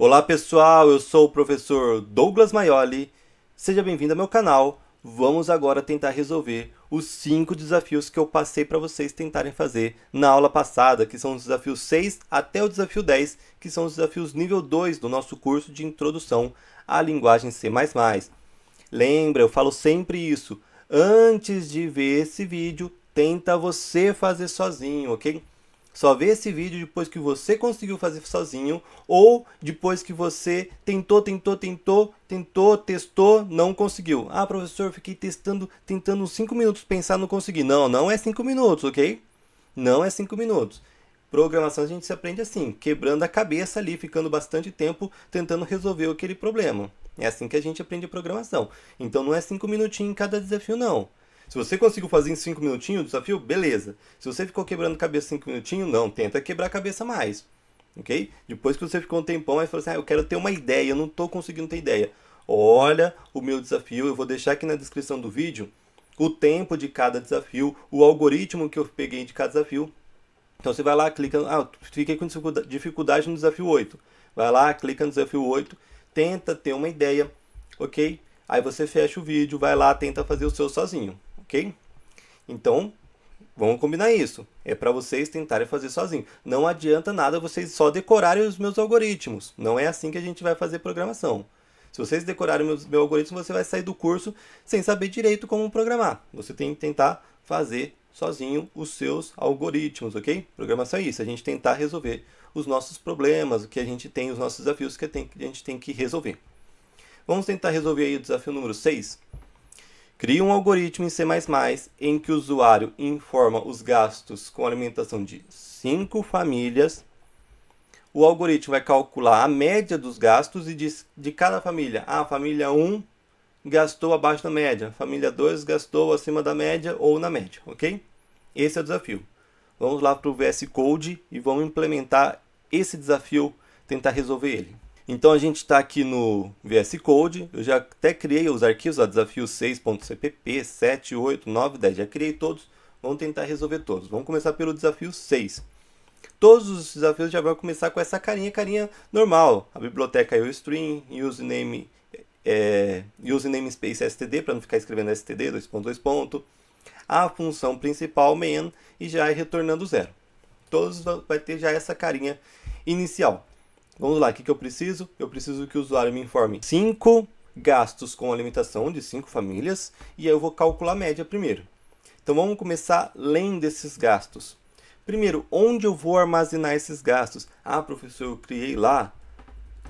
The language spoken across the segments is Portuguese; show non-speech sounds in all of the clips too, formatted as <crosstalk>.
Olá pessoal, eu sou o professor Douglas Maioli. Seja bem-vindo ao meu canal. Vamos agora tentar resolver os cinco desafios que eu passei para vocês tentarem fazer na aula passada, que são os desafios 6 até o desafio 10, que são os desafios nível 2 do nosso curso de introdução à linguagem C++. Lembra, eu falo sempre isso. Antes de ver esse vídeo, tenta você fazer sozinho, ok? Só vê esse vídeo depois que você conseguiu fazer sozinho ou depois que você tentou, tentou, tentou, tentou, testou, não conseguiu. Ah, professor, fiquei testando, tentando 5 minutos pensar, não consegui. Não, não é 5 minutos, ok? Não é 5 minutos. Programação a gente se aprende assim, quebrando a cabeça ali, ficando bastante tempo tentando resolver aquele problema. É assim que a gente aprende a programação. Então não é 5 minutinhos em cada desafio, não. Se você conseguiu fazer em 5 minutinhos o desafio, beleza. Se você ficou quebrando cabeça 5 minutinhos, não, tenta quebrar a cabeça mais. Ok? Depois que você ficou um tempão, aí fala assim: ah, eu quero ter uma ideia, eu não estou conseguindo ter ideia. Olha o meu desafio, eu vou deixar aqui na descrição do vídeo o tempo de cada desafio, o algoritmo que eu peguei de cada desafio. Então você vai lá, clica, ah, fiquei com dificuldade no desafio 8. Vai lá, clica no desafio 8, tenta ter uma ideia, ok? Aí você fecha o vídeo, vai lá, tenta fazer o seu sozinho ok? Então, vamos combinar isso. É para vocês tentarem fazer sozinho. Não adianta nada vocês só decorarem os meus algoritmos. Não é assim que a gente vai fazer programação. Se vocês decorarem meus, meu algoritmo, você vai sair do curso sem saber direito como programar. Você tem que tentar fazer sozinho os seus algoritmos, ok? Programação é isso, a gente tentar resolver os nossos problemas, o que a gente tem, os nossos desafios que a gente tem que resolver. Vamos tentar resolver aí o desafio número 6 cria um algoritmo em C++ em que o usuário informa os gastos com alimentação de cinco famílias. O algoritmo vai calcular a média dos gastos e diz de cada família. Ah, a família 1 gastou abaixo da média, a família 2 gastou acima da média ou na média, ok? Esse é o desafio. Vamos lá para o VS Code e vamos implementar esse desafio, tentar resolver ele. Então a gente está aqui no VS Code, eu já até criei os arquivos, ó, desafio 6.cpp, 7, 8, 9, 10, já criei todos, vamos tentar resolver todos. Vamos começar pelo desafio 6. Todos os desafios já vão começar com essa carinha, carinha normal. A biblioteca é o string, username, é, é username space std, para não ficar escrevendo std, 2.2 ponto. A função principal main e já é retornando zero. Todos vai ter já essa carinha inicial. Vamos lá, o que, que eu preciso? Eu preciso que o usuário me informe 5 gastos com alimentação de 5 famílias e aí eu vou calcular a média primeiro. Então vamos começar lendo esses gastos. Primeiro, onde eu vou armazenar esses gastos? Ah, professor, eu criei lá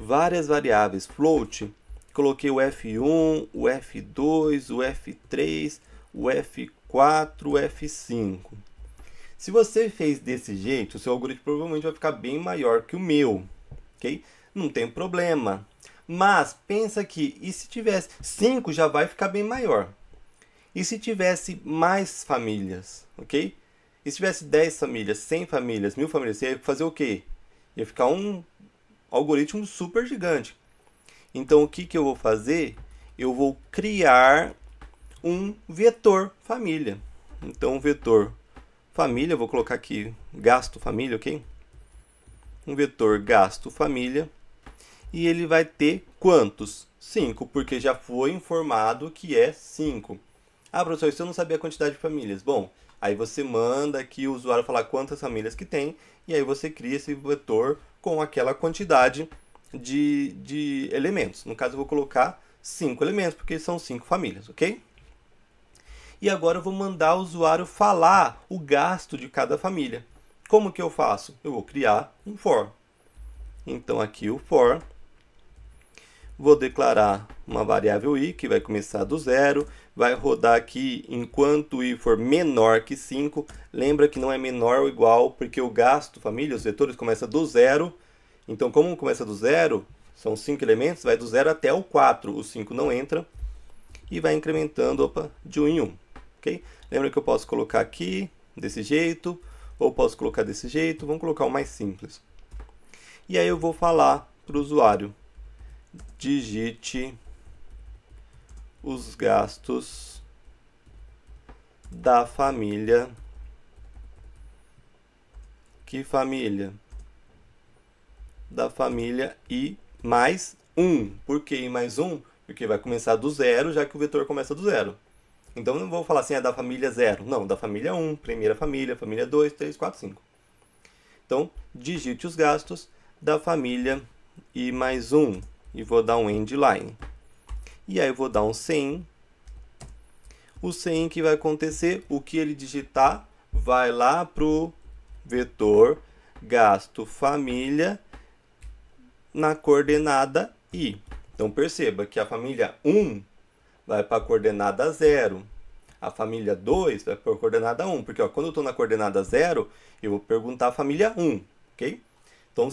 várias variáveis, float, coloquei o F1, o F2, o F3, o F4, o F5. Se você fez desse jeito, o seu algoritmo provavelmente vai ficar bem maior que o meu ok? Não tem problema. Mas pensa que, e se tivesse 5 já vai ficar bem maior. E se tivesse mais famílias, ok? E se tivesse 10 famílias, 100 famílias, 1000 famílias, você ia fazer o quê? Ia ficar um algoritmo super gigante. Então o que, que eu vou fazer? Eu vou criar um vetor família. Então, o vetor família, vou colocar aqui gasto família, ok? um vetor gasto família e ele vai ter quantos? 5, porque já foi informado que é 5. Ah, professor, se eu não sabia a quantidade de famílias. Bom, aí você manda aqui o usuário falar quantas famílias que tem, e aí você cria esse vetor com aquela quantidade de, de elementos. No caso, eu vou colocar 5 elementos, porque são 5 famílias, ok? E agora eu vou mandar o usuário falar o gasto de cada família. Como que eu faço? Eu vou criar um for. Então aqui o for. Vou declarar uma variável i que vai começar do zero, vai rodar aqui enquanto i for menor que 5. Lembra que não é menor ou igual, porque o gasto, família, os vetores começa do zero. Então como começa do zero, são cinco elementos, vai do zero até o 4. O 5 não entra e vai incrementando opa, de 1 um em 1. Um, okay? Lembra que eu posso colocar aqui, desse jeito, ou posso colocar desse jeito, vamos colocar o mais simples. E aí eu vou falar para o usuário, digite os gastos da família. Que família? Da família I mais 1. Por que I mais 1? Porque vai começar do zero, já que o vetor começa do zero. Então não vou falar assim, é da família 0. Não, da família 1, um, primeira família, família 2, 3, 4, 5. Então, digite os gastos da família I mais um. E vou dar um end line. E aí eu vou dar um sem. O sem que vai acontecer, o que ele digitar, vai lá para o vetor gasto família na coordenada i. Então perceba que a família 1 vai para a coordenada 0. A família 2 vai para a coordenada 1, um, porque ó, quando eu estou na coordenada 0, eu vou perguntar a família 1, um, ok? Então,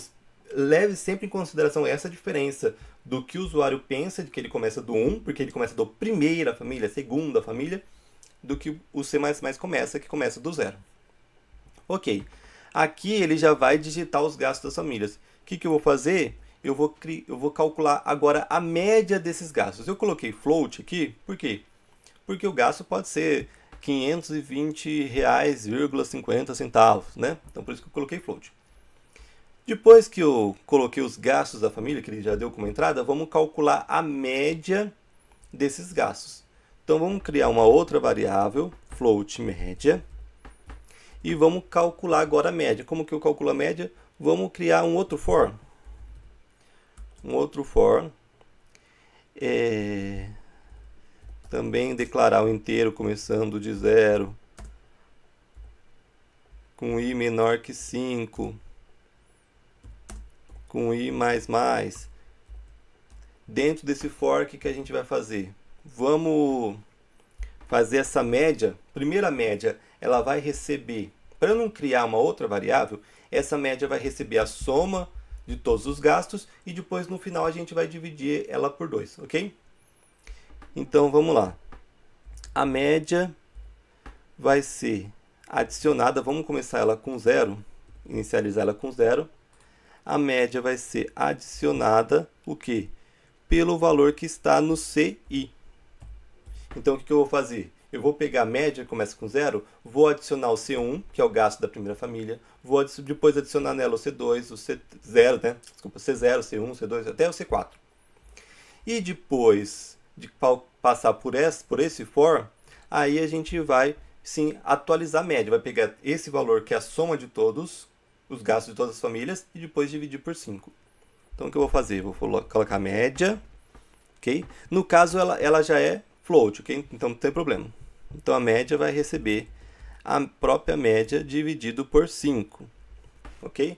leve sempre em consideração essa diferença do que o usuário pensa de que ele começa do 1, um, porque ele começa do primeira família, segunda família, do que o C++ começa, que começa do zero. Ok, aqui ele já vai digitar os gastos das famílias. O que, que eu vou fazer? eu vou, eu vou calcular agora a média desses gastos. Eu coloquei float aqui, por quê? Porque o gasto pode ser R$ 520,50, né? Então por isso que eu coloquei float. Depois que eu coloquei os gastos da família, que ele já deu como entrada, vamos calcular a média desses gastos. Então vamos criar uma outra variável, float média, e vamos calcular agora a média. Como que eu calculo a média? Vamos criar um outro for, um outro for é, também declarar o inteiro começando de zero com i menor que 5 com i mais mais dentro desse fork que a gente vai fazer vamos fazer essa média primeira média ela vai receber para não criar uma outra variável essa média vai receber a soma de todos os gastos e depois no final a gente vai dividir ela por 2, ok? Então vamos lá. A média vai ser adicionada, vamos começar ela com zero, inicializar ela com zero. A média vai ser adicionada o quê? Pelo valor que está no CI. Então o que eu vou fazer? Eu vou pegar a média, que começa com zero, vou adicionar o C1, que é o gasto da primeira família, vou depois adicionar nela o C2, o C0, né? Desculpa, C0, C1, C2, até o C4. E depois de passar por esse, por esse for, aí a gente vai sim atualizar a média, vai pegar esse valor que é a soma de todos os gastos de todas as famílias e depois dividir por 5. Então o que eu vou fazer? Vou colocar a média, ok? No caso ela, ela já é float, ok? Então não tem problema. Então a média vai receber a própria média dividido por 5. OK?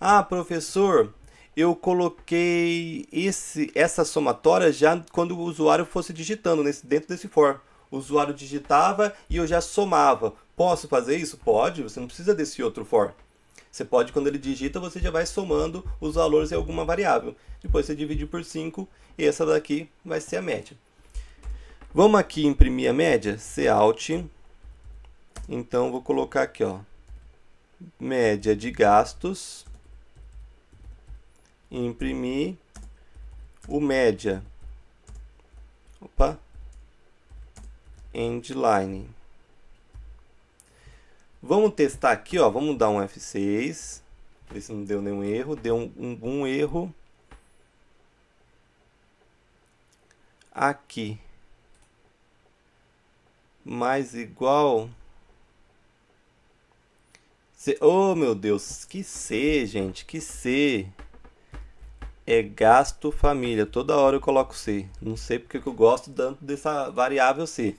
Ah, professor, eu coloquei esse essa somatória já quando o usuário fosse digitando nesse dentro desse for. O usuário digitava e eu já somava. Posso fazer isso? Pode, você não precisa desse outro for. Você pode, quando ele digita, você já vai somando os valores em alguma variável. Depois você divide por 5 e essa daqui vai ser a média. Vamos aqui imprimir a média? C Então, vou colocar aqui, ó. Média de gastos. Imprimir o média. Opa. Endline. Vamos testar aqui, ó. Vamos dar um F6. Ver se não deu nenhum erro. Deu um, um, um erro. Aqui mais igual. C oh meu Deus, que C, gente, que C. É gasto família. Toda hora eu coloco C. Não sei porque eu gosto tanto dessa variável C.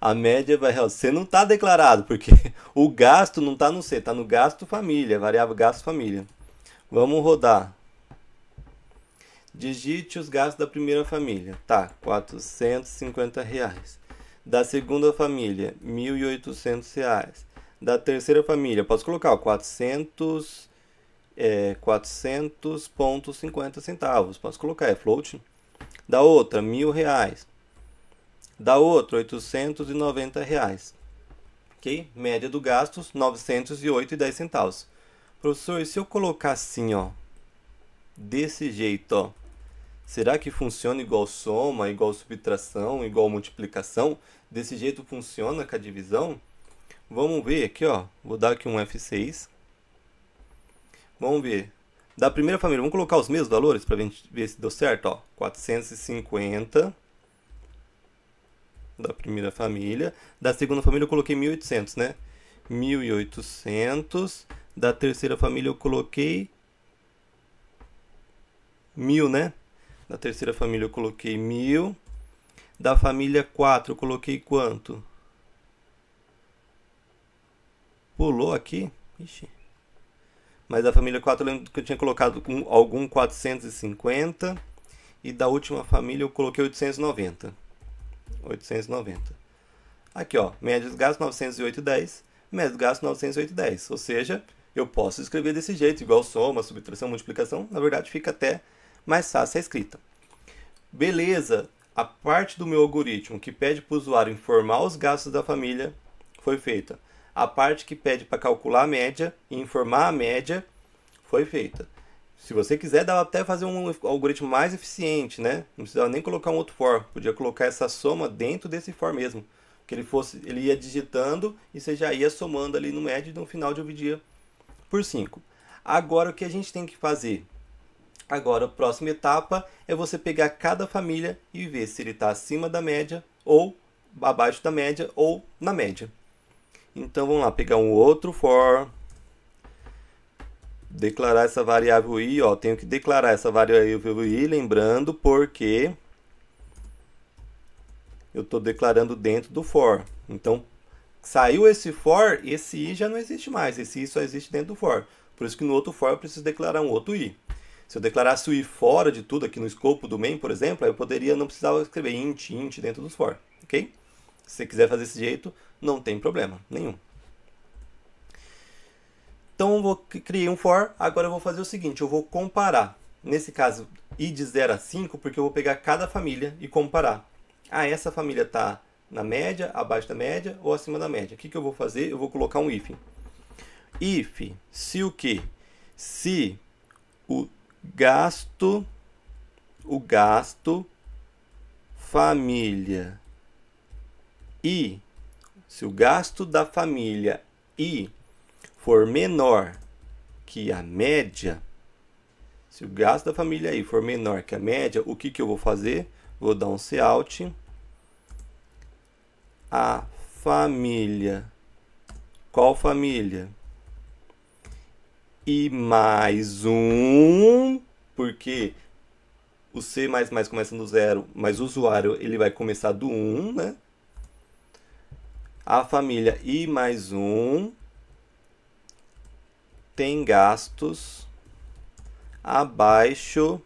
A média vai. C não está declarado, porque <laughs> o gasto não está no C, está no gasto família. Variável gasto família. Vamos rodar. Digite os gastos da primeira família. Tá, 450 reais. Da segunda família, 1.800 reais. Da terceira família, posso colocar ó, é, 400.50 centavos. Posso colocar, é float. Da outra, mil reais. Da outra, 890 reais. Ok? Média do gastos, 908,10 centavos. Professor, e se eu colocar assim, ó, desse jeito, ó, será que funciona igual soma, igual subtração, igual multiplicação? desse jeito funciona com a divisão, vamos ver aqui, ó. Vou dar aqui um F6. Vamos ver. Da primeira família, vamos colocar os mesmos valores para ver se deu certo, ó. 450 da primeira família. Da segunda família eu coloquei 1800, né? 1800. Da terceira família eu coloquei 1000, né? Da terceira família eu coloquei 1000 da família 4, eu coloquei quanto? Pulou aqui? Ixi. Mas da família 4 eu lembro que eu tinha colocado algum 450 e da última família eu coloquei 890. 890. Aqui, ó, média de gasto 908,10, média de gasto 908,10. Ou seja, eu posso escrever desse jeito, igual soma, subtração, multiplicação. Na verdade, fica até mais fácil a escrita. Beleza, a parte do meu algoritmo que pede para o usuário informar os gastos da família foi feita. A parte que pede para calcular a média e informar a média foi feita. Se você quiser, dá até fazer um algoritmo mais eficiente, né? Não precisava nem colocar um outro for, podia colocar essa soma dentro desse for mesmo, que ele fosse, ele ia digitando e você já ia somando ali no médio e no final dividia por 5. Agora o que a gente tem que fazer? Agora, a próxima etapa é você pegar cada família e ver se ele está acima da média ou abaixo da média ou na média. Então vamos lá, pegar um outro for declarar essa variável i, ó, tenho que declarar essa variável i, lembrando porque eu estou declarando dentro do for. Então saiu esse for, esse i já não existe mais, esse i só existe dentro do for. Por isso que no outro for eu preciso declarar um outro i. Se eu declarasse o i fora de tudo aqui no escopo do main, por exemplo, eu poderia, não precisar escrever int, int dentro dos for, ok? Se você quiser fazer desse jeito, não tem problema nenhum. Então, eu vou, criei um for, agora eu vou fazer o seguinte, eu vou comparar. Nesse caso, i de 0 a 5, porque eu vou pegar cada família e comparar. Ah, essa família está na média, abaixo da média ou acima da média. O que, que eu vou fazer? Eu vou colocar um if. If, se o que? Se o gasto, o gasto, família e se o gasto da família i for menor que a média, se o gasto da família i for menor que a média, o que, que eu vou fazer? Vou dar um cout. A família. Qual família? e mais um, porque o C++ começa do zero, mas o usuário ele vai começar do 1, um, né? A família I mais um tem gastos abaixo,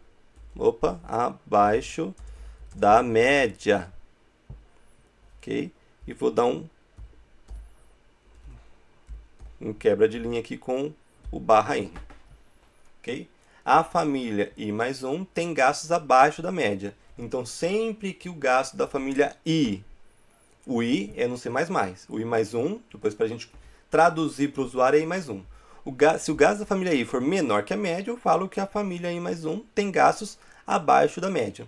opa, abaixo da média, ok? E vou dar um, um quebra de linha aqui com o Bahrein. Okay? A família I mais 1 tem gastos abaixo da média. Então, sempre que o gasto da família I, o I é não sei mais mais, o I mais 1, depois para a gente traduzir para o usuário é I mais 1. O gasto, se o gasto da família I for menor que a média, eu falo que a família I mais 1 tem gastos abaixo da média.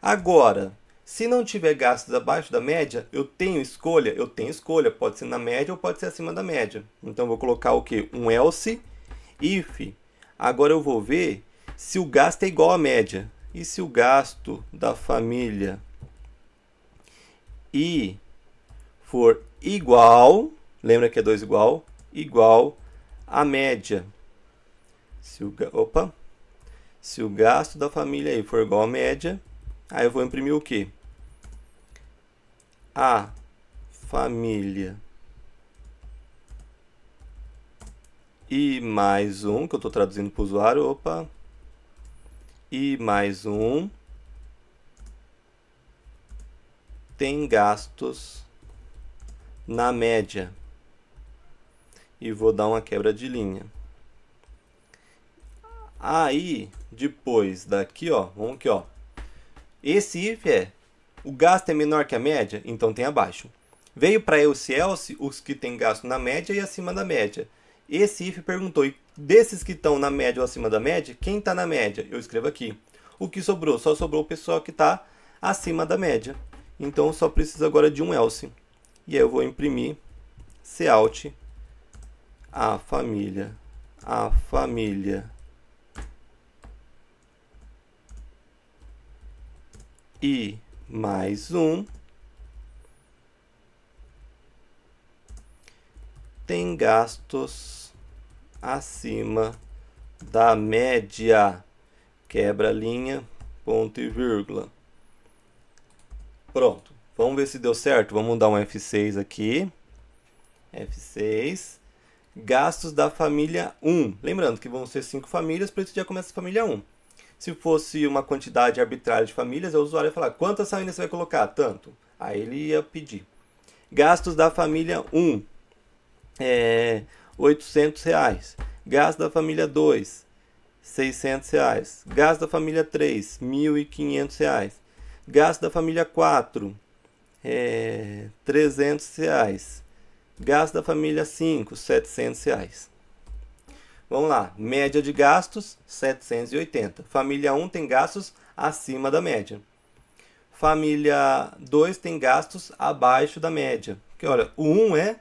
Agora, se não tiver gastos abaixo da média, eu tenho escolha? Eu tenho escolha, pode ser na média ou pode ser acima da média. Então vou colocar o que? Um else if. Agora eu vou ver se o gasto é igual à média. E se o gasto da família I for igual, lembra que é 2 igual, igual à média. Se o, opa, se o gasto da família I for igual à média, aí eu vou imprimir o que? a família e mais um, que eu estou traduzindo para o usuário, opa, e mais um tem gastos na média. E vou dar uma quebra de linha. Aí, depois daqui, ó, vamos aqui, ó. Esse if é o gasto é menor que a média, então tem abaixo. Veio para else else os que têm gasto na média e acima da média. Esse if perguntou, e desses que estão na média ou acima da média, quem está na média? Eu escrevo aqui. O que sobrou? Só sobrou o pessoal que está acima da média. Então só preciso agora de um else. E aí eu vou imprimir cout a família, a família e mais um. Tem gastos acima da média. Quebra linha, ponto e vírgula. Pronto. Vamos ver se deu certo. Vamos dar um F6 aqui. F6. Gastos da família 1. Lembrando que vão ser cinco famílias, por isso já começa a família 1. Se fosse uma quantidade arbitrária de famílias, o usuário ia falar quantas famílias você vai colocar? Tanto. Aí ele ia pedir. Gastos da família 1, é, 800 reais. Gasto da família 2, 600 reais. Gasto da família 3, 1.500 reais. Gasto da família 4, é, 300 reais. Gasto da família 5, 700 reais. Vamos lá, média de gastos, 780. Família 1 tem gastos acima da média. Família 2 tem gastos abaixo da média. Que olha, o 1 é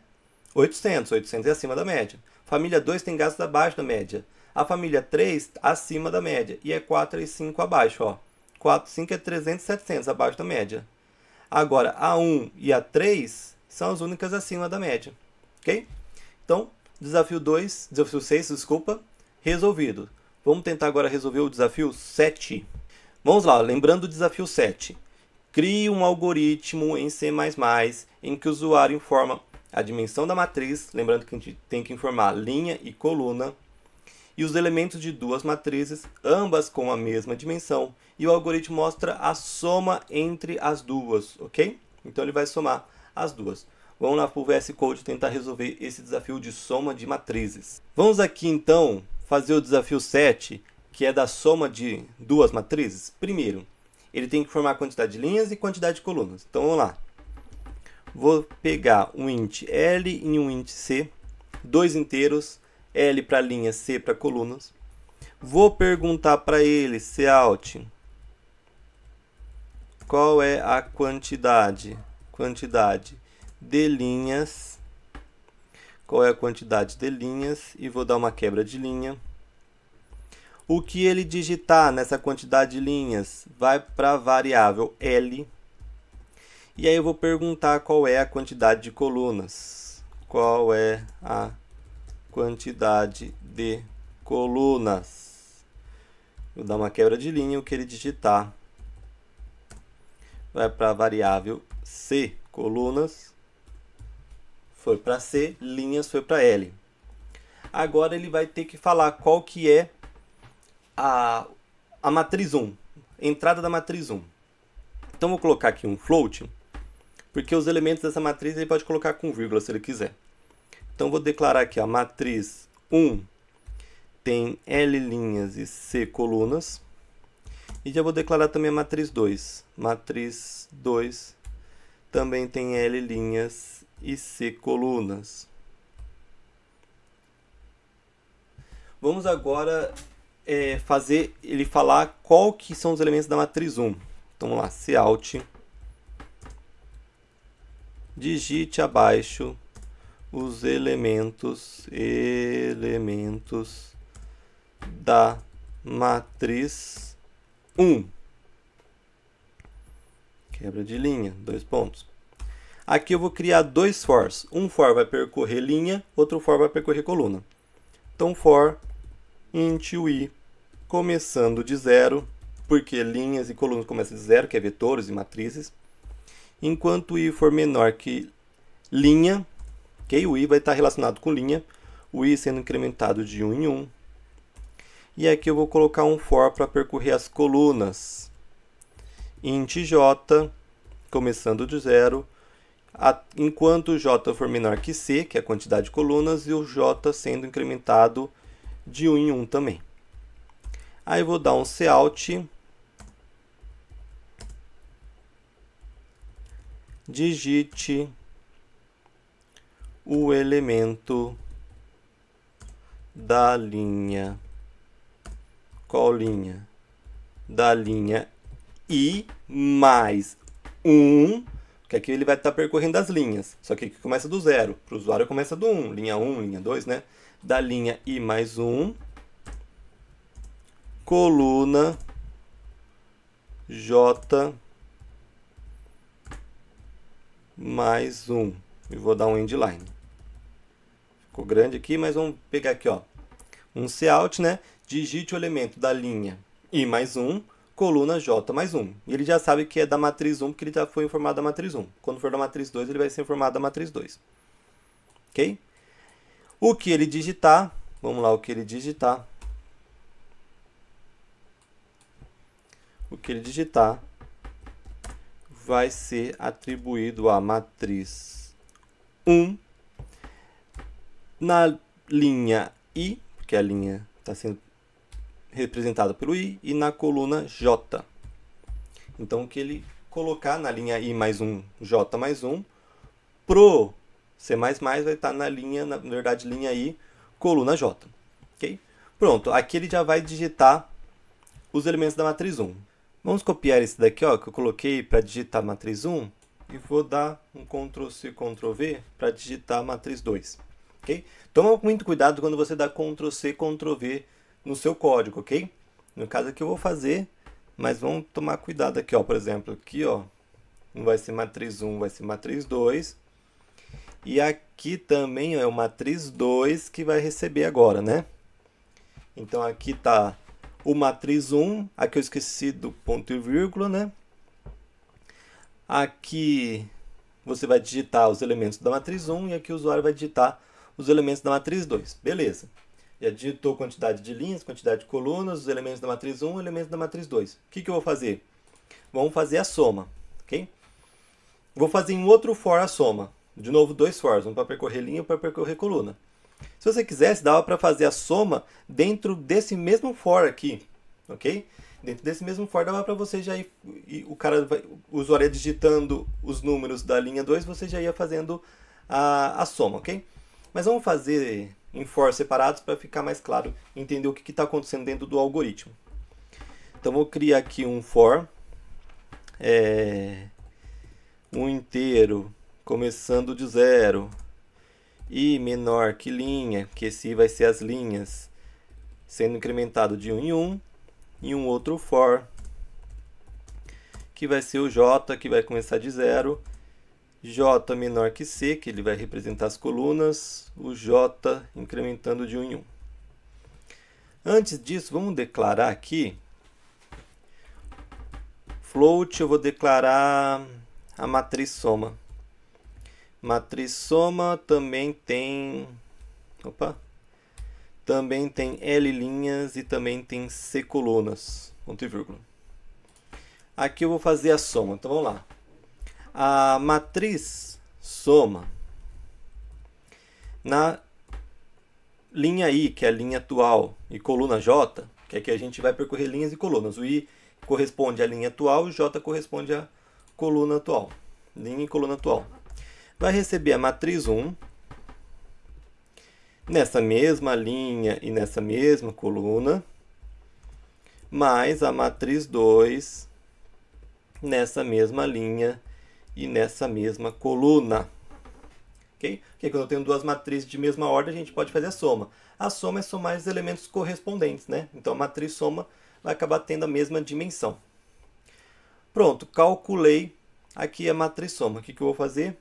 800, 800 é acima da média. Família 2 tem gastos abaixo da média. A família 3 acima da média e é 4 e 5 abaixo, ó. 4, 5 é 300, 700 abaixo da média. Agora, a 1 e a 3 são as únicas acima da média, OK? Então, Desafio 2, desafio 6, desculpa, resolvido. Vamos tentar agora resolver o desafio 7. Vamos lá, lembrando o desafio 7. Crie um algoritmo em C++ em que o usuário informa a dimensão da matriz, lembrando que a gente tem que informar linha e coluna, e os elementos de duas matrizes, ambas com a mesma dimensão, e o algoritmo mostra a soma entre as duas, ok? Então ele vai somar as duas. Vamos lá para o VS Code tentar resolver esse desafio de soma de matrizes. Vamos aqui então fazer o desafio 7, que é da soma de duas matrizes. Primeiro, ele tem que formar quantidade de linhas e quantidade de colunas. Então vamos lá. Vou pegar um int L e um int C, dois inteiros, L para linha, C para colunas. Vou perguntar para ele, cout, qual é a quantidade, quantidade de linhas, qual é a quantidade de linhas, e vou dar uma quebra de linha. O que ele digitar nessa quantidade de linhas vai para a variável L. E aí eu vou perguntar qual é a quantidade de colunas. Qual é a quantidade de colunas? Vou dar uma quebra de linha. O que ele digitar vai para a variável C, colunas foi para C, linhas foi para L. Agora ele vai ter que falar qual que é a, a matriz 1, entrada da matriz 1. Então vou colocar aqui um float, porque os elementos dessa matriz ele pode colocar com vírgula se ele quiser. Então vou declarar aqui a matriz 1 tem L linhas e C colunas. E já vou declarar também a matriz 2. Matriz 2 também tem L linhas e C colunas. Vamos agora é, fazer ele falar qual que são os elementos da matriz 1. Então vamos lá, C alt. Digite abaixo os elementos elementos da matriz 1. Quebra de linha, dois pontos. Aqui eu vou criar dois fors. Um for vai percorrer linha, outro for vai percorrer coluna. Então for int i começando de zero, porque linhas e colunas começam de zero, que é vetores e matrizes. Enquanto i for menor que linha, que o i vai estar relacionado com linha, o i sendo incrementado de 1 um em 1. Um. E aqui eu vou colocar um for para percorrer as colunas. int j começando de zero, enquanto J for menor que C, que é a quantidade de colunas, e o J sendo incrementado de 1 em 1 também. Aí eu vou dar um cout digite o elemento da linha qual linha da linha i mais 1 porque aqui ele vai estar tá percorrendo as linhas. Só que aqui começa do zero. Para o usuário começa do 1. linha 1, linha 2, né? Da linha I mais 1. coluna J mais 1. E vou dar um endline. Ficou grande aqui, mas vamos pegar aqui, ó. Um cout, né? Digite o elemento da linha I mais 1 coluna J mais 1. E ele já sabe que é da matriz 1, porque ele já foi informado da matriz 1. Quando for da matriz 2, ele vai ser informado da matriz 2. Ok? O que ele digitar, vamos lá, o que ele digitar. O que ele digitar vai ser atribuído à matriz 1 na linha I, porque a linha está sendo representado pelo i, e na coluna j. Então, o que ele colocar na linha i mais 1, j mais 1, pro C++ vai estar tá na linha, na verdade, linha i, coluna j. Okay? Pronto, aqui ele já vai digitar os elementos da matriz 1. Vamos copiar esse daqui ó, que eu coloquei para digitar a matriz 1 e vou dar um Ctrl+C, Ctrl+V para digitar a matriz 2. Okay? Toma muito cuidado quando você dá Ctrl+C, Ctrl+V no seu código, ok? No caso aqui eu vou fazer, mas vamos tomar cuidado aqui, ó, por exemplo, aqui, ó, não vai ser matriz 1, vai ser matriz 2. E aqui também ó, é o matriz 2 que vai receber agora, né? Então aqui tá o matriz 1, aqui eu esqueci do ponto e vírgula, né? Aqui você vai digitar os elementos da matriz 1 e aqui o usuário vai digitar os elementos da matriz 2. Beleza. Já digitou quantidade de linhas, quantidade de colunas, os elementos da matriz 1 elementos da matriz 2. O que, que eu vou fazer? Vamos fazer a soma, ok? Vou fazer em outro for a soma. De novo, dois fors, um para percorrer linha e um para percorrer coluna. Se você quisesse, dava para fazer a soma dentro desse mesmo for aqui, ok? Dentro desse mesmo for dava para você já ir, o cara vai, o usuário digitando os números da linha 2, você já ia fazendo a, a soma, ok? Mas vamos fazer em for separados para ficar mais claro, entender o que está acontecendo dentro do algoritmo. Então vou criar aqui um for, é, um inteiro começando de zero e menor que linha, que esse vai ser as linhas sendo incrementado de um em um, e um outro for que vai ser o j que vai começar de zero J menor que C, que ele vai representar as colunas, o J incrementando de 1 em 1. Antes disso, vamos declarar aqui. Float, eu vou declarar a matriz soma. Matriz soma também tem... Opa! Também tem L linhas e também tem C colunas. Ponto e vírgula. Aqui eu vou fazer a soma. Então vamos lá. A matriz soma na linha I, que é a linha atual, e coluna J, que é que a gente vai percorrer linhas e colunas. O I corresponde à linha atual, o J corresponde à coluna atual, linha e coluna atual. Vai receber a matriz 1 nessa mesma linha e nessa mesma coluna, mais a matriz 2 nessa mesma linha e nessa mesma coluna. Okay? Porque quando eu tenho duas matrizes de mesma ordem, a gente pode fazer a soma. A soma é somar os elementos correspondentes, né? Então a matriz soma vai acabar tendo a mesma dimensão. Pronto, calculei aqui a matriz soma. O que, que eu vou fazer?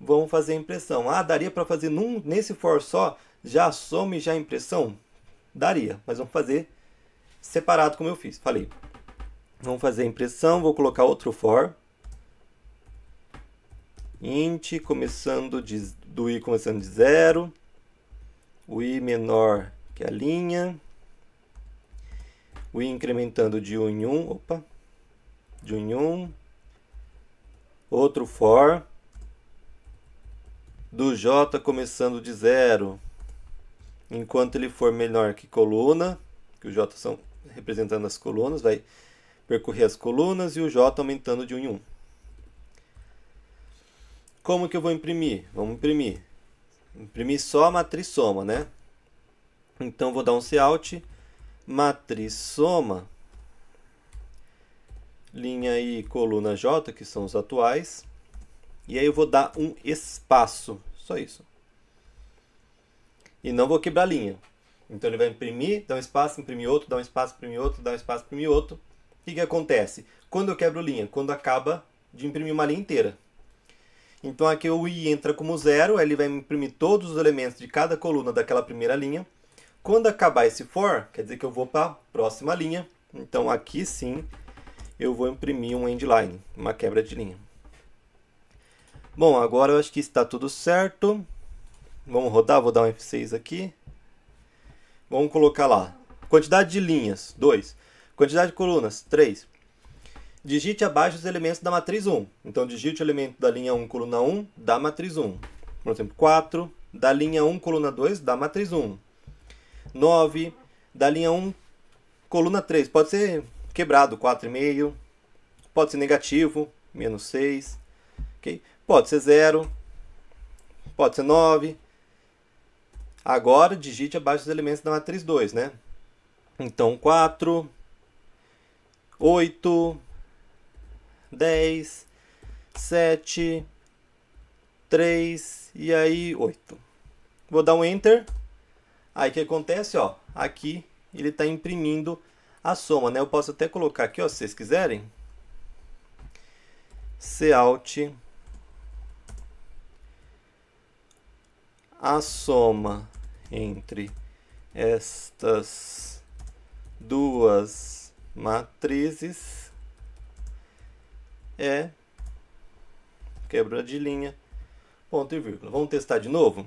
Vamos fazer a impressão. Ah, daria para fazer num, nesse for só já a soma e já a impressão? Daria, mas vamos fazer separado como eu fiz. Falei, vamos fazer a impressão, vou colocar outro for int começando de, do i começando de zero, o i menor que a linha, o i incrementando de 1 um em 1, um, opa, de 1 um em 1, um, outro for, do j começando de zero, enquanto ele for menor que coluna, que o j são representando as colunas, vai percorrer as colunas e o j aumentando de 1 em 1. Como que eu vou imprimir? Vamos imprimir. Imprimir só a matriz soma, né? Então vou dar um cout matriz soma linha e coluna J, que são os atuais. E aí eu vou dar um espaço, só isso. E não vou quebrar a linha. Então ele vai imprimir, dá um espaço, imprimir outro, dá um espaço, imprimir outro, dá um espaço, imprimir outro. O que, que acontece? Quando eu quebro linha? Quando acaba de imprimir uma linha inteira. Então aqui o i entra como zero, ele vai imprimir todos os elementos de cada coluna daquela primeira linha. Quando acabar esse for, quer dizer que eu vou para a próxima linha. Então aqui sim eu vou imprimir um endline, uma quebra de linha. Bom, agora eu acho que está tudo certo. Vamos rodar, vou dar um F6 aqui. Vamos colocar lá. Quantidade de linhas, 2. Quantidade de colunas, 3. Digite abaixo os elementos da matriz 1. Então, digite o elemento da linha 1, coluna 1, da matriz 1. Por exemplo, 4, da linha 1, coluna 2, da matriz 1. 9, da linha 1, coluna 3. Pode ser quebrado, 4,5. Pode ser negativo, menos 6. Okay? Pode ser 0. Pode ser 9. Agora, digite abaixo os elementos da matriz 2, né? Então, 4, 8... 10, 7, 3 e aí 8. Vou dar um Enter. Aí o que acontece? Ó, aqui ele está imprimindo a soma. Né? Eu posso até colocar aqui, ó, se vocês quiserem. Cout a soma entre estas duas matrizes é linha, ponto e vírgula. Vamos testar de novo?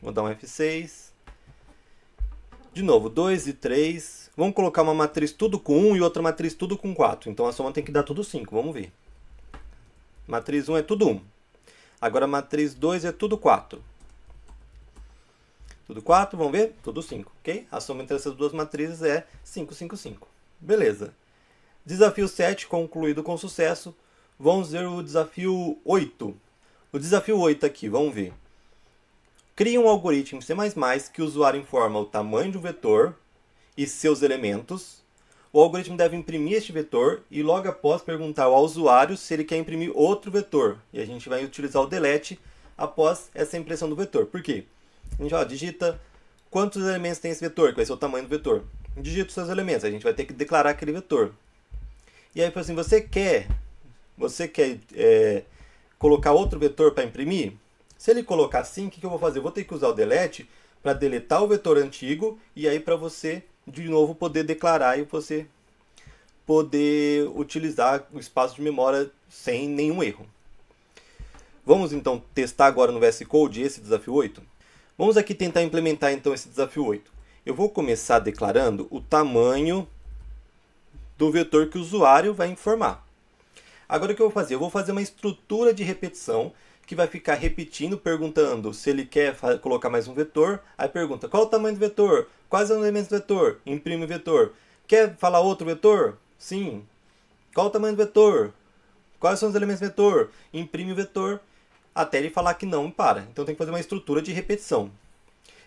Vou dar um F6. De novo, 2 e 3. Vamos colocar uma matriz tudo com 1 um, e outra matriz tudo com 4. Então a soma tem que dar tudo 5, vamos ver. Matriz 1 um é tudo 1. Um. Agora matriz 2 é tudo 4. Tudo 4, vamos ver? Tudo 5, ok? A soma entre essas duas matrizes é 5, 5, 5. Beleza. Desafio 7 concluído com sucesso. Vamos ver o desafio 8. O desafio 8 aqui, vamos ver. Crie um algoritmo C++ que o usuário informa o tamanho de um vetor e seus elementos. O algoritmo deve imprimir este vetor e logo após perguntar ao usuário se ele quer imprimir outro vetor. E a gente vai utilizar o delete após essa impressão do vetor. Por quê? A gente ó, digita quantos elementos tem esse vetor, que vai ser o tamanho do vetor. Digita os seus elementos, a gente vai ter que declarar aquele vetor. E aí, assim, você quer você quer é, colocar outro vetor para imprimir? Se ele colocar assim, o que, que eu vou fazer? Eu vou ter que usar o delete para deletar o vetor antigo e aí para você de novo poder declarar e você poder utilizar o espaço de memória sem nenhum erro. Vamos então testar agora no VS Code esse desafio 8? Vamos aqui tentar implementar então esse desafio 8. Eu vou começar declarando o tamanho do vetor que o usuário vai informar. Agora o que eu vou fazer? Eu vou fazer uma estrutura de repetição que vai ficar repetindo, perguntando se ele quer colocar mais um vetor. Aí pergunta qual o tamanho do vetor, quais são os elementos do vetor, imprime o vetor. Quer falar outro vetor? Sim. Qual o tamanho do vetor? Quais são os elementos do vetor? Imprime o vetor até ele falar que não e para. Então tem que fazer uma estrutura de repetição.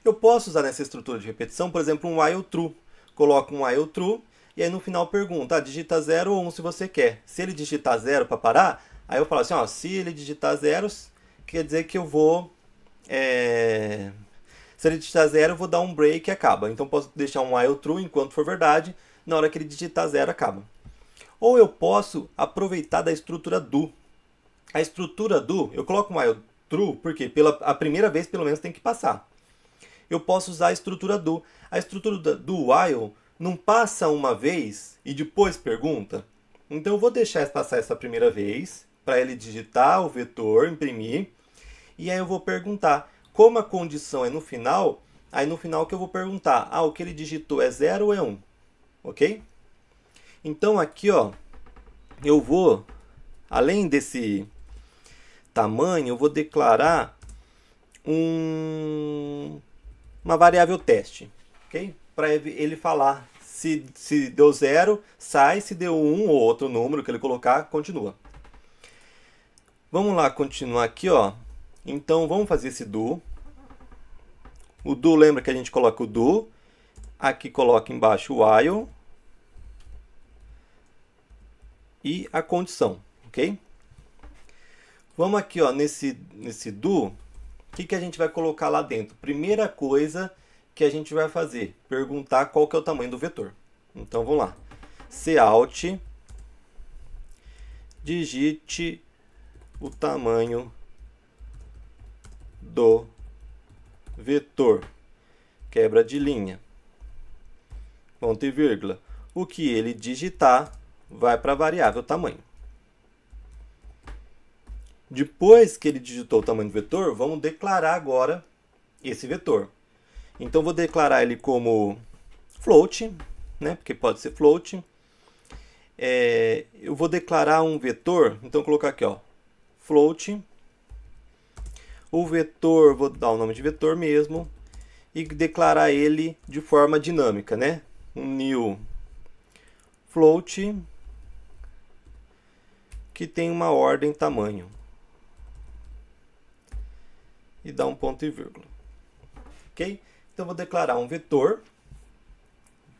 Eu posso usar nessa estrutura de repetição, por exemplo, um while true. Coloco um while true e aí no final pergunta, ah, digita 0 ou 1 um se você quer. Se ele digitar 0 para parar, aí eu falo assim, ó, se ele digitar 0, quer dizer que eu vou... É... Se ele digitar 0, eu vou dar um break e acaba. Então posso deixar um while true enquanto for verdade. Na hora que ele digitar 0, acaba. Ou eu posso aproveitar da estrutura do. A estrutura do, eu coloco um while true, porque pela a primeira vez pelo menos tem que passar. Eu posso usar a estrutura do. A estrutura do while não passa uma vez e depois pergunta? Então eu vou deixar passar essa primeira vez para ele digitar o vetor, imprimir, e aí eu vou perguntar. Como a condição é no final, aí no final que eu vou perguntar, ah, o que ele digitou é 0 ou é 1? Um? OK? Então aqui, ó, eu vou além desse tamanho, eu vou declarar um, uma variável teste, OK? para ele falar se, se deu zero, sai, se deu um ou outro número que ele colocar, continua. Vamos lá continuar aqui, ó. Então vamos fazer esse do. O do, lembra que a gente coloca o do. Aqui coloca embaixo o while. E a condição, ok? Vamos aqui, ó, nesse, nesse do. O que, que a gente vai colocar lá dentro? Primeira coisa que a gente vai fazer? Perguntar qual que é o tamanho do vetor. Então vamos lá. Cout digite o tamanho do vetor. Quebra de linha. Ponto e vírgula. O que ele digitar vai para a variável tamanho. Depois que ele digitou o tamanho do vetor, vamos declarar agora esse vetor. Então vou declarar ele como float, né? Porque pode ser float. É, eu vou declarar um vetor, então vou colocar aqui, ó, float. O vetor, vou dar o nome de vetor mesmo e declarar ele de forma dinâmica, né? Um new float que tem uma ordem tamanho. E dá um ponto e vírgula. OK? Então vou declarar um vetor.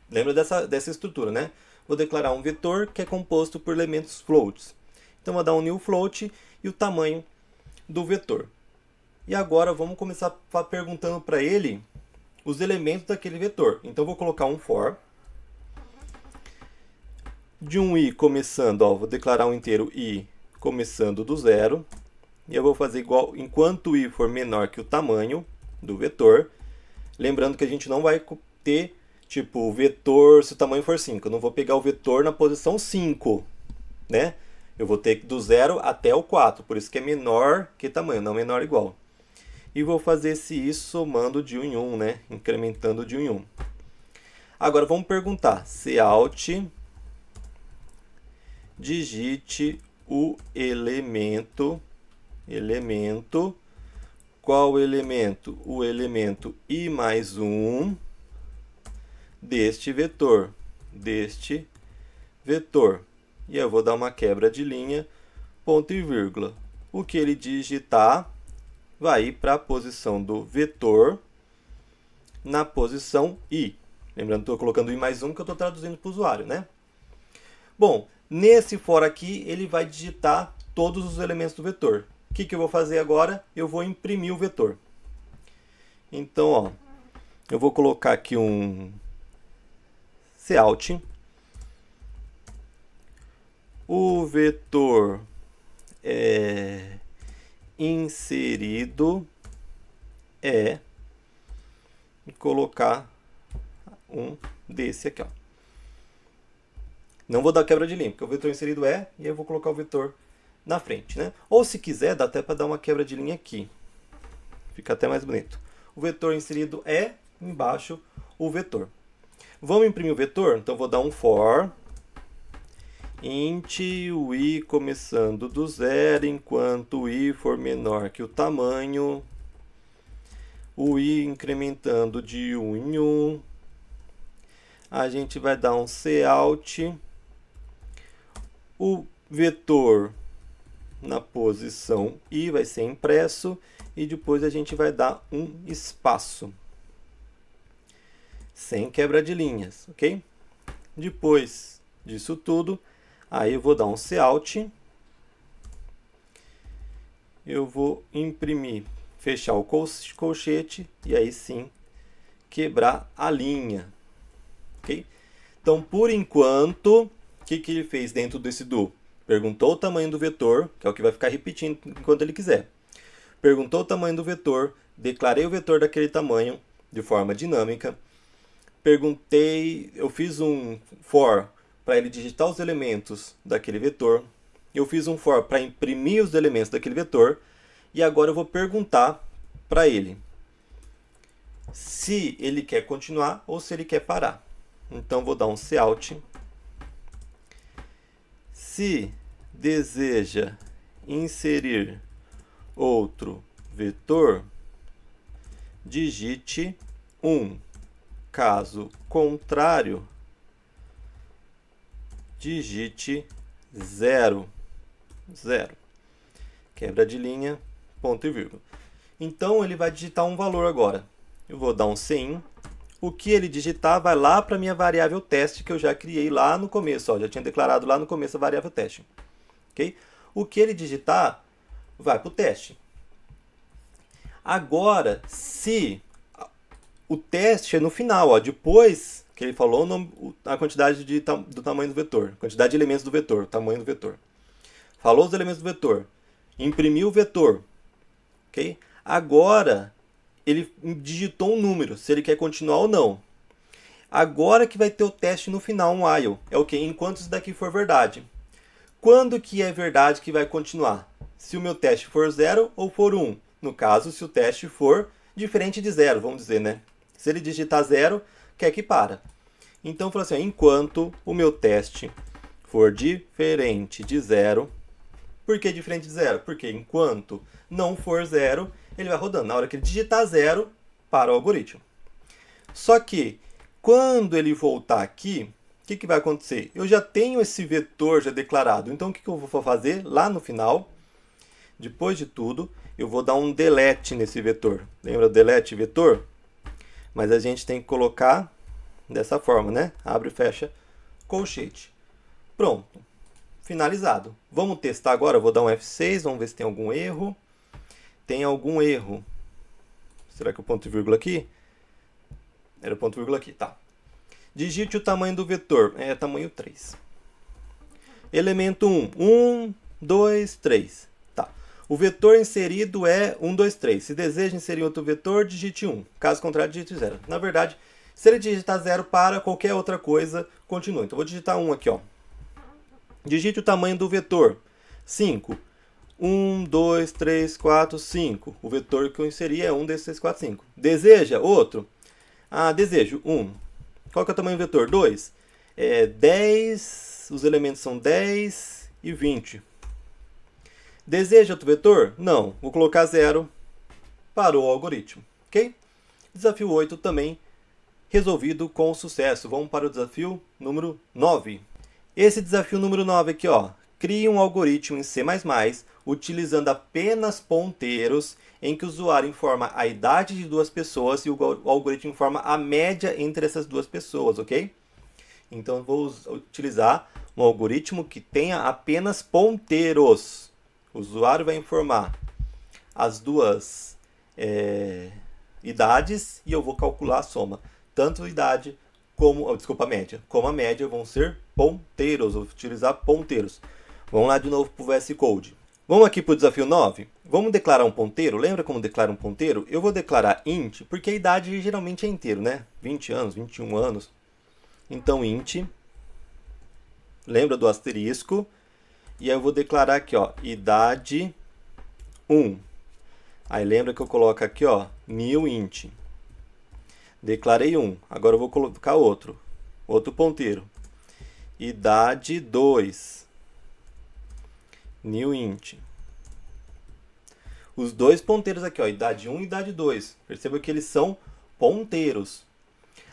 Lembra dessa, dessa estrutura, né? Vou declarar um vetor que é composto por elementos floats. Então vou dar um new float e o tamanho do vetor. E agora vamos começar perguntando para ele os elementos daquele vetor. Então vou colocar um for de um i começando, ó, vou declarar um inteiro i começando do zero. E eu vou fazer igual, enquanto i for menor que o tamanho do vetor, Lembrando que a gente não vai ter, tipo, o vetor se o tamanho for 5. Eu não vou pegar o vetor na posição 5, né? Eu vou ter do 0 até o 4, por isso que é menor que tamanho, não menor ou igual. E vou fazer esse isso somando de 1 em 1, né? Incrementando de 1 em 1. Agora vamos perguntar se alt digite o elemento elemento qual elemento? O elemento i mais 1 deste vetor, deste vetor. E eu vou dar uma quebra de linha, ponto e vírgula. O que ele digitar vai ir para a posição do vetor na posição i. Lembrando, que estou colocando i mais 1 que eu estou traduzindo para o usuário, né? Bom, nesse for aqui, ele vai digitar todos os elementos do vetor que, que eu vou fazer agora? Eu vou imprimir o vetor. Então, ó, eu vou colocar aqui um cout. O vetor é inserido é e colocar um desse aqui, ó. Não vou dar quebra de linha, porque o vetor inserido é, e aí eu vou colocar o vetor na frente, né? Ou se quiser, dá até para dar uma quebra de linha aqui. Fica até mais bonito. O vetor inserido é embaixo o vetor. Vamos imprimir o vetor? Então vou dar um for int o i começando do zero enquanto o i for menor que o tamanho. O i incrementando de 1 um em 1. Um. A gente vai dar um cout. O vetor na posição I, vai ser impresso, e depois a gente vai dar um espaço, sem quebra de linhas, ok? Depois disso tudo, aí eu vou dar um Cout, eu vou imprimir, fechar o colchete e aí sim quebrar a linha, ok? Então, por enquanto, o que, que ele fez dentro desse do? Perguntou o tamanho do vetor, que é o que vai ficar repetindo enquanto ele quiser. Perguntou o tamanho do vetor, declarei o vetor daquele tamanho de forma dinâmica. Perguntei, eu fiz um for para ele digitar os elementos daquele vetor. Eu fiz um for para imprimir os elementos daquele vetor. E agora eu vou perguntar para ele se ele quer continuar ou se ele quer parar. Então vou dar um cout se deseja inserir outro vetor, digite 1. Caso contrário, digite 0. 0. Quebra de linha, ponto e vírgula. Então ele vai digitar um valor agora. Eu vou dar um sim o que ele digitar vai lá para a minha variável teste que eu já criei lá no começo. Ó, já tinha declarado lá no começo a variável teste. Okay? O que ele digitar vai para o teste. Agora, se o teste é no final, ó, depois que ele falou a quantidade de, do tamanho do vetor, quantidade de elementos do vetor, tamanho do vetor. Falou os elementos do vetor, imprimiu o vetor, ok? Agora ele digitou um número, se ele quer continuar ou não. Agora que vai ter o teste no final, um while. É o okay, que? Enquanto isso daqui for verdade. Quando que é verdade que vai continuar? Se o meu teste for zero ou for Um. No caso, se o teste for diferente de zero, vamos dizer, né? Se ele digitar zero, quer que para. Então, falou assim, ó, enquanto o meu teste for diferente de zero, por que diferente de zero? Porque enquanto não for zero, ele vai rodando. Na hora que ele digitar zero, para o algoritmo. Só que, quando ele voltar aqui, o que, que vai acontecer? Eu já tenho esse vetor já declarado. Então, o que, que eu vou fazer lá no final? Depois de tudo, eu vou dar um delete nesse vetor. Lembra delete vetor? Mas a gente tem que colocar dessa forma, né? Abre e fecha colchete. Pronto. Finalizado. Vamos testar agora. Eu vou dar um F6, vamos ver se tem algum erro tem algum erro. Será que o ponto e vírgula aqui? Era o ponto e vírgula aqui, tá. Digite o tamanho do vetor, é tamanho 3. Elemento 1, 1, 2, 3. Tá. O vetor inserido é 1, 2, 3. Se deseja inserir outro vetor, digite 1. Caso contrário, digite 0. Na verdade, se ele digitar 0 para qualquer outra coisa, continua. Então, vou digitar 1 aqui. Ó. Digite o tamanho do vetor. 5. 1, 2, 3, 4, 5. O vetor que eu inseri é 1, 2, 3, 4, 5. Deseja outro? Ah, desejo 1. Qual que é o tamanho do vetor? 2. É 10, os elementos são 10 e 20. Deseja outro vetor? Não. Vou colocar 0 para o algoritmo, ok? Desafio 8 também resolvido com sucesso. Vamos para o desafio número 9. Esse desafio número 9 aqui, ó, crie um algoritmo em C++ utilizando apenas ponteiros em que o usuário informa a idade de duas pessoas e o algoritmo informa a média entre essas duas pessoas, ok? Então vou utilizar um algoritmo que tenha apenas ponteiros. O usuário vai informar as duas é, idades e eu vou calcular a soma. Tanto a idade como, desculpa, a média. Como a média vão ser ponteiros, vou utilizar ponteiros. Vamos lá de novo para o VS Code. Vamos aqui para o desafio 9? Vamos declarar um ponteiro? Lembra como declara um ponteiro? Eu vou declarar int, porque a idade geralmente é inteiro, né? 20 anos, 21 anos. Então int, lembra do asterisco, e aí eu vou declarar aqui, ó, idade 1. Aí lembra que eu coloco aqui, ó, new int. Declarei um. Agora eu vou colocar outro. Outro ponteiro. Idade 2 new int. Os dois ponteiros aqui, ó, idade 1 e idade 2. Perceba que eles são ponteiros.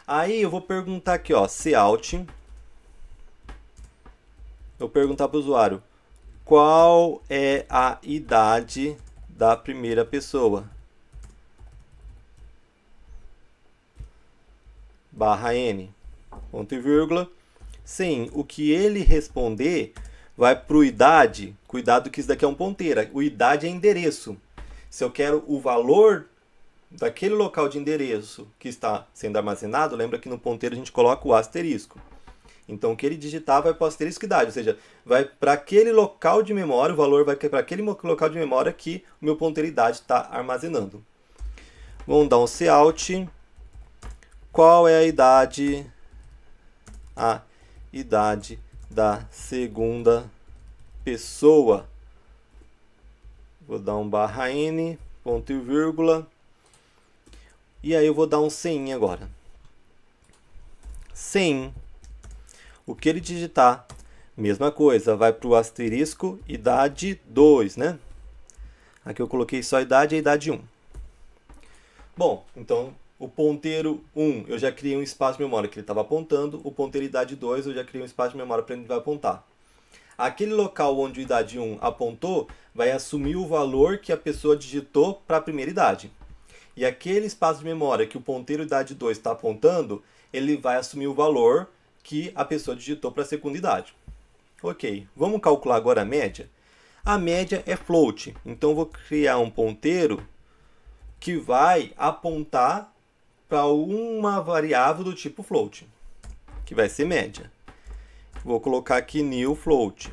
Aí eu vou perguntar aqui, ó, cout. Eu vou perguntar para o usuário qual é a idade da primeira pessoa. Barra n. Ponto e vírgula. Sim, o que ele responder Vai para o idade, cuidado que isso daqui é um ponteira. O idade é endereço. Se eu quero o valor daquele local de endereço que está sendo armazenado, lembra que no ponteiro a gente coloca o asterisco. Então, o que ele digitar vai para o asterisco idade, ou seja, vai para aquele local de memória, o valor vai para aquele local de memória que o meu ponteiro idade está armazenando. Vamos dar um cout. Qual é a idade? A idade da segunda pessoa. Vou dar um barra N, ponto e vírgula. E aí eu vou dar um sem agora. Sem. O que ele digitar, mesma coisa, vai para o asterisco, idade 2, né? Aqui eu coloquei só idade e idade 1. Bom, então o ponteiro 1, eu já criei um espaço de memória que ele estava apontando. O ponteiro idade 2, eu já criei um espaço de memória para ele vai apontar. Aquele local onde o idade 1 apontou vai assumir o valor que a pessoa digitou para a primeira idade. E aquele espaço de memória que o ponteiro idade 2 está apontando, ele vai assumir o valor que a pessoa digitou para a segunda idade. Ok, vamos calcular agora a média? A média é float, então vou criar um ponteiro que vai apontar para uma variável do tipo float, que vai ser média. Vou colocar aqui new float.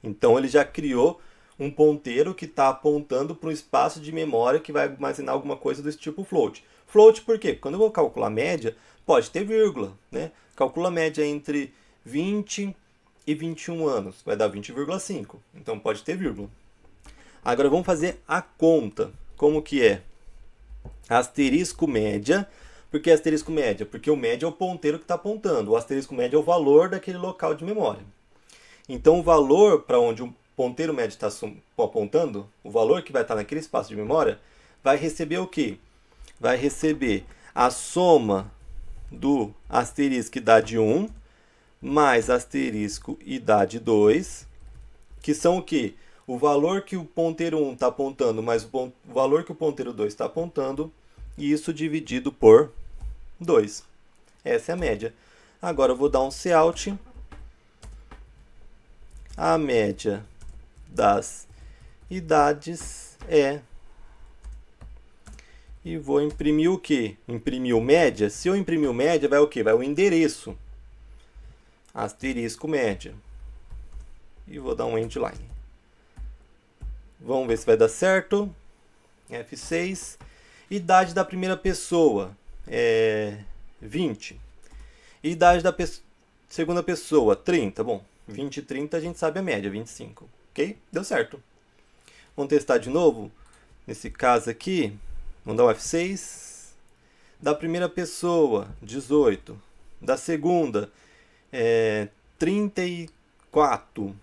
Então ele já criou um ponteiro que está apontando para um espaço de memória que vai armazenar alguma coisa desse tipo float. Float por quê? Quando eu vou calcular média, pode ter vírgula, né? Calcula média entre 20 e 21 anos, vai dar 20,5. Então pode ter vírgula. Agora vamos fazer a conta. Como que é? asterisco média. Por que asterisco média? Porque o média é o ponteiro que está apontando. O asterisco média é o valor daquele local de memória. Então, o valor para onde o ponteiro médio está apontando, o valor que vai estar tá naquele espaço de memória, vai receber o quê? Vai receber a soma do asterisco idade 1 mais asterisco idade 2, que são o quê? o valor que o ponteiro 1 está apontando mais o, o valor que o ponteiro 2 está apontando, e isso dividido por 2. Essa é a média. Agora eu vou dar um cout. A média das idades é e vou imprimir o que? Imprimir o média? Se eu imprimir o média, vai o que? Vai o endereço. Asterisco média. E vou dar um endline. Vamos ver se vai dar certo. F6. Idade da primeira pessoa é 20. Idade da pe segunda pessoa 30. Bom, 20 e 30 a gente sabe a média, 25. Ok? Deu certo. Vamos testar de novo. Nesse caso aqui, vamos dar um F6. Da primeira pessoa, 18. Da segunda, é 34.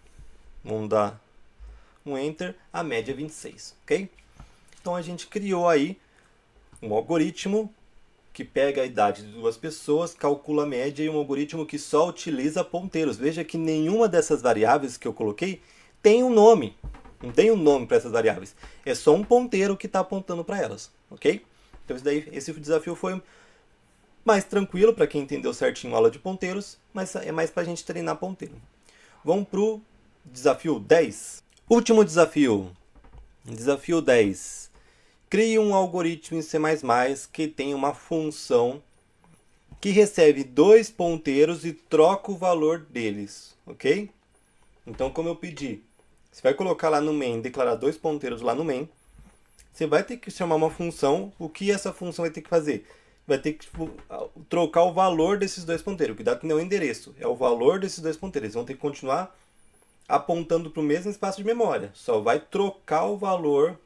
Vamos dar um enter, a média é 26, ok? Então a gente criou aí um algoritmo que pega a idade de duas pessoas, calcula a média e um algoritmo que só utiliza ponteiros. Veja que nenhuma dessas variáveis que eu coloquei tem um nome. Não tem um nome para essas variáveis. É só um ponteiro que está apontando para elas, ok? Então esse, daí, esse desafio foi mais tranquilo para quem entendeu certinho a aula de ponteiros, mas é mais para a gente treinar ponteiro. Vamos para o desafio 10. Último desafio. Desafio 10. Crie um algoritmo em C++ que tem uma função que recebe dois ponteiros e troca o valor deles, ok? Então, como eu pedi, você vai colocar lá no main, declarar dois ponteiros lá no main, você vai ter que chamar uma função, o que essa função vai ter que fazer? Vai ter que tipo, trocar o valor desses dois ponteiros, o que dá não é o endereço, é o valor desses dois ponteiros, Eles vão ter que continuar apontando para o mesmo espaço de memória, só vai trocar o valor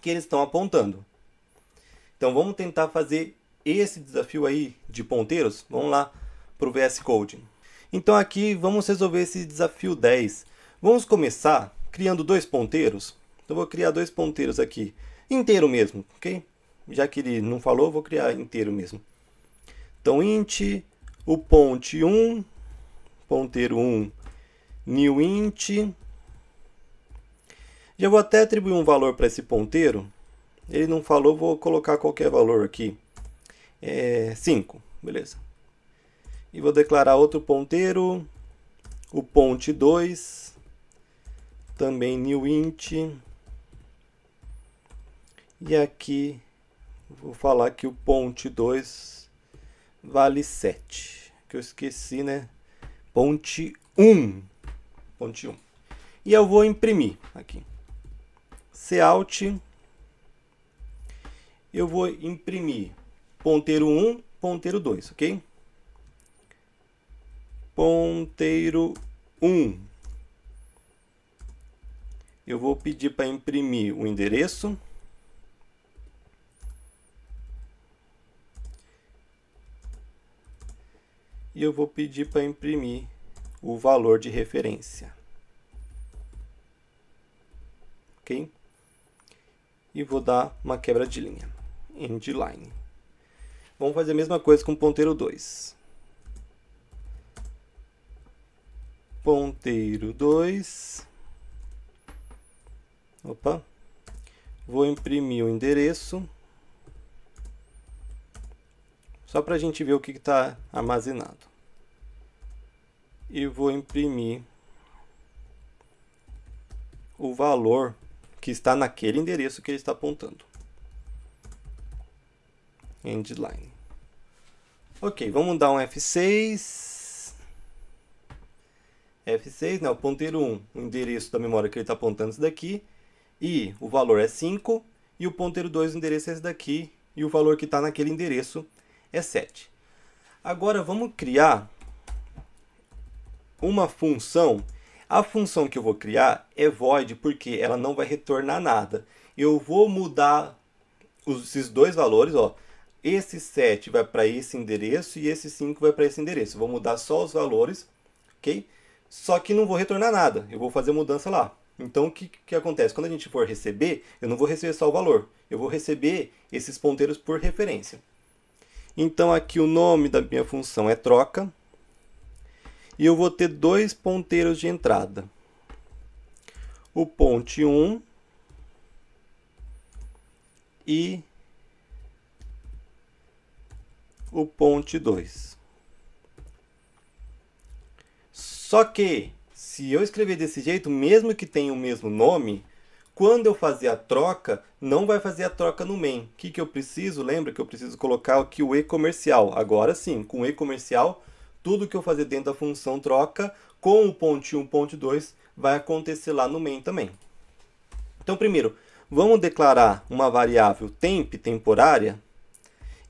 que eles estão apontando. Então vamos tentar fazer esse desafio aí de ponteiros. Vamos lá para o VS Code. Então aqui vamos resolver esse desafio 10. Vamos começar criando dois ponteiros. Então vou criar dois ponteiros aqui, inteiro mesmo, ok? Já que ele não falou, vou criar inteiro mesmo. Então int, o ponte 1, ponteiro 1 new int. Já vou até atribuir um valor para esse ponteiro. Ele não falou, vou colocar qualquer valor aqui. 5, é, beleza. E vou declarar outro ponteiro, o ponte 2, também new int. E aqui vou falar que o ponte 2 vale 7, que eu esqueci, né? Ponte 1. Um. 1.1. E eu vou imprimir aqui. Cout. Eu vou imprimir ponteiro 1, ponteiro 2, ok? Ponteiro 1. Eu vou pedir para imprimir o endereço. E eu vou pedir para imprimir o valor de referência. Ok? E vou dar uma quebra de linha, endline. Vamos fazer a mesma coisa com o ponteiro 2. Ponteiro 2. Opa. Vou imprimir o endereço. Só para a gente ver o que está armazenado e vou imprimir o valor que está naquele endereço que ele está apontando. Endline. Ok, vamos dar um F6. F6, né, o ponteiro 1, o endereço da memória que ele está apontando esse daqui. E o valor é 5. E o ponteiro 2, o endereço é esse daqui. E o valor que está naquele endereço é 7. Agora vamos criar uma função, a função que eu vou criar é void porque ela não vai retornar nada. Eu vou mudar os, esses dois valores, ó. Esse 7 vai para esse endereço e esse 5 vai para esse endereço. Eu vou mudar só os valores, ok? Só que não vou retornar nada, eu vou fazer mudança lá. Então, o que, que acontece? Quando a gente for receber, eu não vou receber só o valor, eu vou receber esses ponteiros por referência. Então, aqui o nome da minha função é troca, e eu vou ter dois ponteiros de entrada. O ponte 1 e o ponte 2. Só que, se eu escrever desse jeito, mesmo que tenha o mesmo nome, quando eu fazer a troca, não vai fazer a troca no main. O que, que eu preciso? Lembra que eu preciso colocar aqui o e comercial. Agora sim, com o e comercial tudo que eu fazer dentro da função troca com o ponto 1, ponto 2 vai acontecer lá no main também. Então, primeiro, vamos declarar uma variável temp, temporária,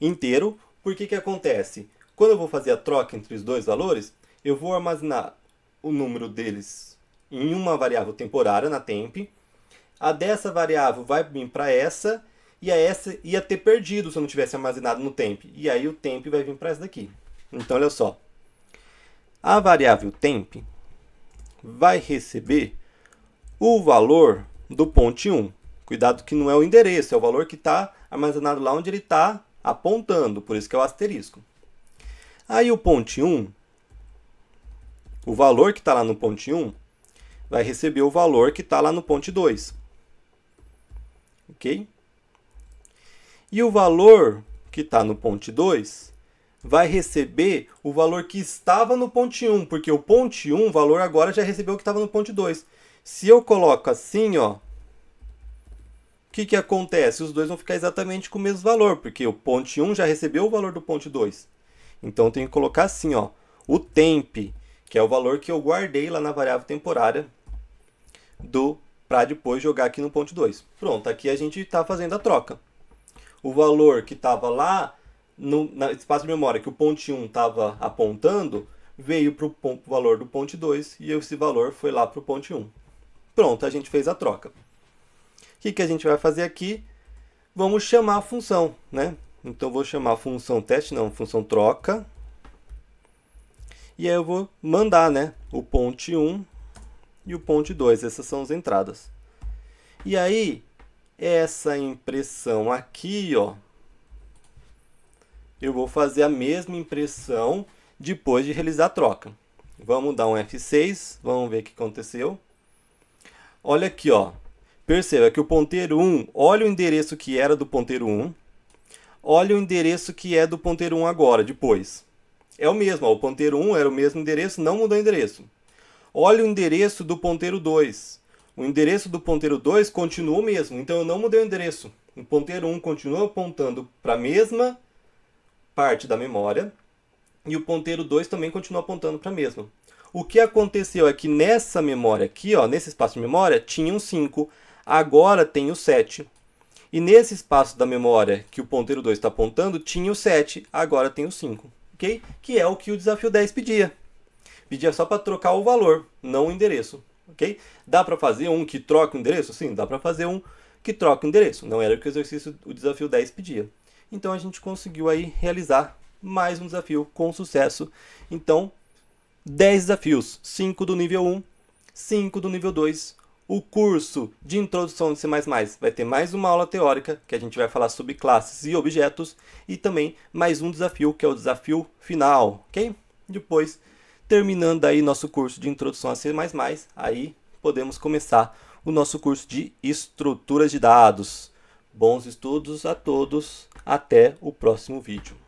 inteiro, porque que acontece? Quando eu vou fazer a troca entre os dois valores, eu vou armazenar o número deles em uma variável temporária, na temp, a dessa variável vai vir para essa, e a essa ia ter perdido se eu não tivesse armazenado no temp, e aí o temp vai vir para essa daqui. Então, olha só, a variável temp vai receber o valor do ponte 1. Cuidado que não é o endereço, é o valor que está armazenado lá onde ele está apontando, por isso que é o asterisco. Aí o ponte 1, o valor que está lá no ponte 1, vai receber o valor que está lá no ponte 2. Ok? E o valor que está no ponte 2 vai receber o valor que estava no ponte 1, porque o ponte 1, o valor agora já recebeu o que estava no ponte 2. Se eu coloco assim, ó, o que, que acontece? Os dois vão ficar exatamente com o mesmo valor, porque o ponte 1 já recebeu o valor do ponte 2. Então, eu tenho que colocar assim, ó, o temp, que é o valor que eu guardei lá na variável temporária do para depois jogar aqui no ponto 2. Pronto, aqui a gente está fazendo a troca. O valor que estava lá no, espaço de memória que o ponte 1 estava apontando, veio para o valor do ponte 2 e esse valor foi lá para o ponte 1. Pronto, a gente fez a troca. O que, que a gente vai fazer aqui? Vamos chamar a função, né? Então vou chamar a função teste, não, função troca. E aí eu vou mandar, né, o ponte 1 e o ponte 2, essas são as entradas. E aí essa impressão aqui, ó, eu vou fazer a mesma impressão depois de realizar a troca. Vamos dar um F6, vamos ver o que aconteceu. Olha aqui, ó. Perceba que o ponteiro 1, olha o endereço que era do ponteiro 1. Olha o endereço que é do ponteiro 1 agora, depois. É o mesmo, ó, o ponteiro 1 era o mesmo endereço, não mudou o endereço. Olha o endereço do ponteiro 2. O endereço do ponteiro 2 continua o mesmo, então eu não mudei o endereço. O ponteiro 1 continua apontando para a mesma parte da memória e o ponteiro 2 também continua apontando para a mesma. O que aconteceu é que nessa memória aqui, ó, nesse espaço de memória, tinha um 5, agora tem o 7. E nesse espaço da memória que o ponteiro 2 está apontando, tinha o 7, agora tem o 5. Okay? Que é o que o desafio 10 pedia. Pedia só para trocar o valor, não o endereço. Okay? Dá para fazer um que troca o endereço? Sim, dá para fazer um que troca o endereço. Não era o que o exercício, o desafio 10 pedia. Então a gente conseguiu aí realizar mais um desafio com sucesso. Então, 10 desafios, 5 do nível 1, 5 do nível 2. O curso de introdução de C++ vai ter mais uma aula teórica, que a gente vai falar sobre classes e objetos, e também mais um desafio, que é o desafio final, ok? Depois, terminando aí nosso curso de introdução a C++, aí podemos começar o nosso curso de estruturas de dados. Bons estudos a todos. Até o próximo vídeo.